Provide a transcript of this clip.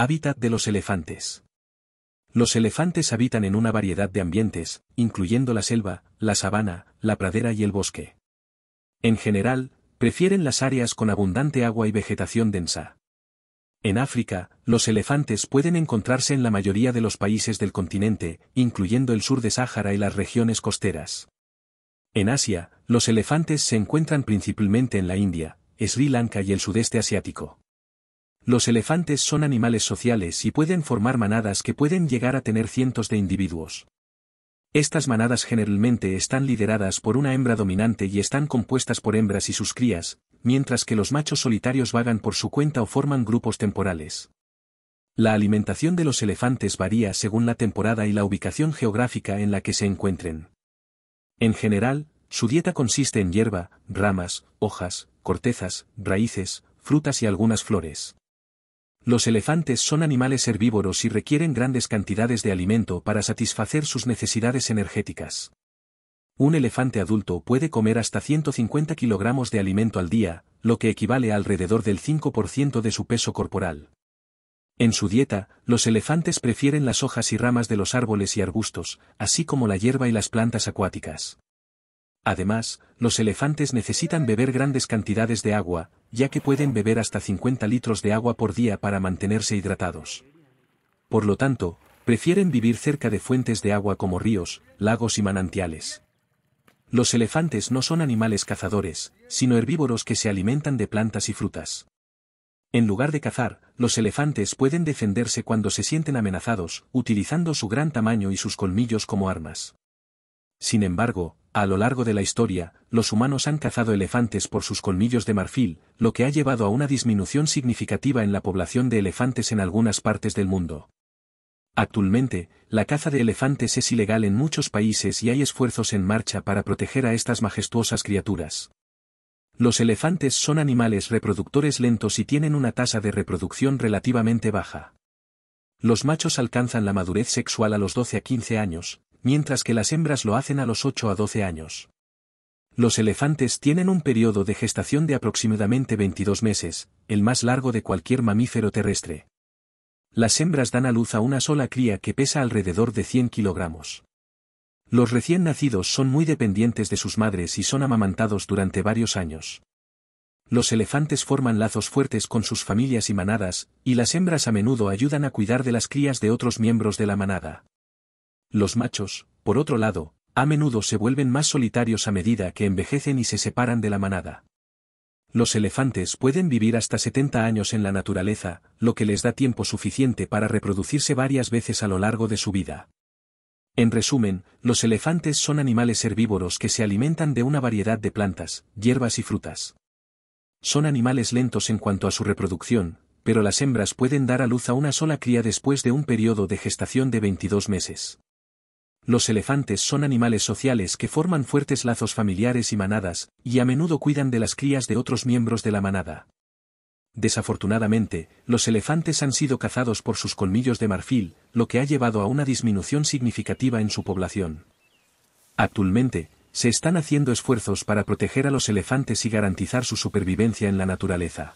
Hábitat de los elefantes. Los elefantes habitan en una variedad de ambientes, incluyendo la selva, la sabana, la pradera y el bosque. En general, prefieren las áreas con abundante agua y vegetación densa. En África, los elefantes pueden encontrarse en la mayoría de los países del continente, incluyendo el sur de Sáhara y las regiones costeras. En Asia, los elefantes se encuentran principalmente en la India, Sri Lanka y el sudeste asiático. Los elefantes son animales sociales y pueden formar manadas que pueden llegar a tener cientos de individuos. Estas manadas generalmente están lideradas por una hembra dominante y están compuestas por hembras y sus crías, mientras que los machos solitarios vagan por su cuenta o forman grupos temporales. La alimentación de los elefantes varía según la temporada y la ubicación geográfica en la que se encuentren. En general, su dieta consiste en hierba, ramas, hojas, cortezas, raíces, frutas y algunas flores. Los elefantes son animales herbívoros y requieren grandes cantidades de alimento para satisfacer sus necesidades energéticas. Un elefante adulto puede comer hasta 150 kilogramos de alimento al día, lo que equivale a alrededor del 5% de su peso corporal. En su dieta, los elefantes prefieren las hojas y ramas de los árboles y arbustos, así como la hierba y las plantas acuáticas. Además, los elefantes necesitan beber grandes cantidades de agua, ya que pueden beber hasta 50 litros de agua por día para mantenerse hidratados. Por lo tanto, prefieren vivir cerca de fuentes de agua como ríos, lagos y manantiales. Los elefantes no son animales cazadores, sino herbívoros que se alimentan de plantas y frutas. En lugar de cazar, los elefantes pueden defenderse cuando se sienten amenazados, utilizando su gran tamaño y sus colmillos como armas. Sin embargo, a lo largo de la historia, los humanos han cazado elefantes por sus colmillos de marfil, lo que ha llevado a una disminución significativa en la población de elefantes en algunas partes del mundo. Actualmente, la caza de elefantes es ilegal en muchos países y hay esfuerzos en marcha para proteger a estas majestuosas criaturas. Los elefantes son animales reproductores lentos y tienen una tasa de reproducción relativamente baja. Los machos alcanzan la madurez sexual a los 12 a 15 años, mientras que las hembras lo hacen a los 8 a 12 años. Los elefantes tienen un periodo de gestación de aproximadamente 22 meses, el más largo de cualquier mamífero terrestre. Las hembras dan a luz a una sola cría que pesa alrededor de 100 kilogramos. Los recién nacidos son muy dependientes de sus madres y son amamantados durante varios años. Los elefantes forman lazos fuertes con sus familias y manadas, y las hembras a menudo ayudan a cuidar de las crías de otros miembros de la manada. Los machos, por otro lado, a menudo se vuelven más solitarios a medida que envejecen y se separan de la manada. Los elefantes pueden vivir hasta 70 años en la naturaleza, lo que les da tiempo suficiente para reproducirse varias veces a lo largo de su vida. En resumen, los elefantes son animales herbívoros que se alimentan de una variedad de plantas, hierbas y frutas. Son animales lentos en cuanto a su reproducción, pero las hembras pueden dar a luz a una sola cría después de un periodo de gestación de 22 meses. Los elefantes son animales sociales que forman fuertes lazos familiares y manadas, y a menudo cuidan de las crías de otros miembros de la manada. Desafortunadamente, los elefantes han sido cazados por sus colmillos de marfil, lo que ha llevado a una disminución significativa en su población. Actualmente, se están haciendo esfuerzos para proteger a los elefantes y garantizar su supervivencia en la naturaleza.